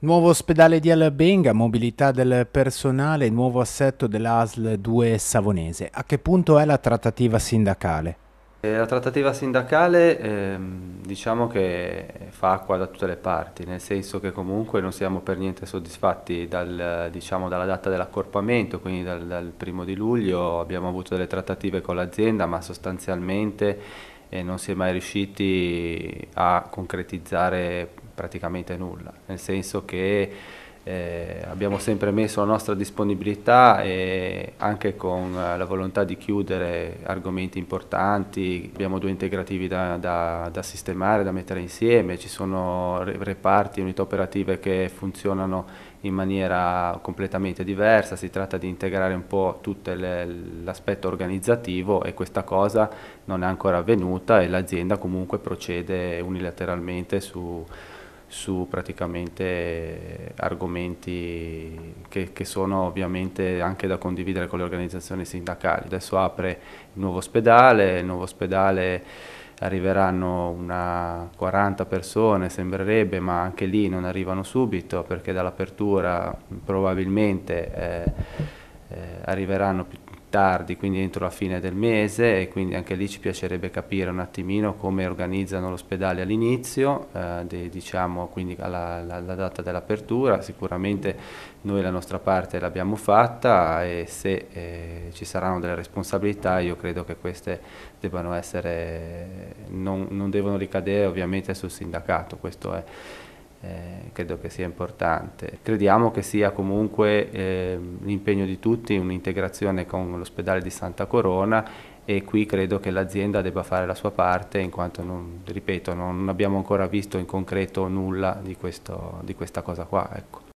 Nuovo ospedale di Albenga, mobilità del personale, nuovo assetto dell'ASL 2 Savonese. A che punto è la trattativa sindacale? Eh, la trattativa sindacale ehm, diciamo che fa acqua da tutte le parti, nel senso che comunque non siamo per niente soddisfatti dal, diciamo, dalla data dell'accorpamento, quindi dal, dal primo di luglio abbiamo avuto delle trattative con l'azienda ma sostanzialmente eh, non si è mai riusciti a concretizzare praticamente nulla, nel senso che eh, abbiamo sempre messo la nostra disponibilità e anche con eh, la volontà di chiudere argomenti importanti, abbiamo due integrativi da, da, da sistemare, da mettere insieme, ci sono reparti, unità operative che funzionano in maniera completamente diversa, si tratta di integrare un po' tutto l'aspetto organizzativo e questa cosa non è ancora avvenuta e l'azienda comunque procede unilateralmente su su praticamente eh, argomenti che, che, sono ovviamente anche da condividere con le organizzazioni sindacali. Adesso apre il nuovo ospedale, il nuovo ospedale arriveranno una 40 persone sembrerebbe, ma anche lì non arrivano subito perché dall'apertura probabilmente eh, eh, arriveranno piuttosto tardi, quindi entro la fine del mese e quindi anche lì ci piacerebbe capire un attimino come organizzano l'ospedale all'inizio, eh, diciamo quindi alla, alla, alla data dell'apertura, sicuramente noi la nostra parte l'abbiamo fatta e se eh, ci saranno delle responsabilità io credo che queste debbano essere, non, non devono ricadere ovviamente sul sindacato, questo è eh, credo che sia importante. Crediamo che sia comunque eh, l'impegno di tutti, un'integrazione con l'ospedale di Santa Corona e qui credo che l'azienda debba fare la sua parte in quanto, non, ripeto, non abbiamo ancora visto in concreto nulla di, questo, di questa cosa qua. Ecco.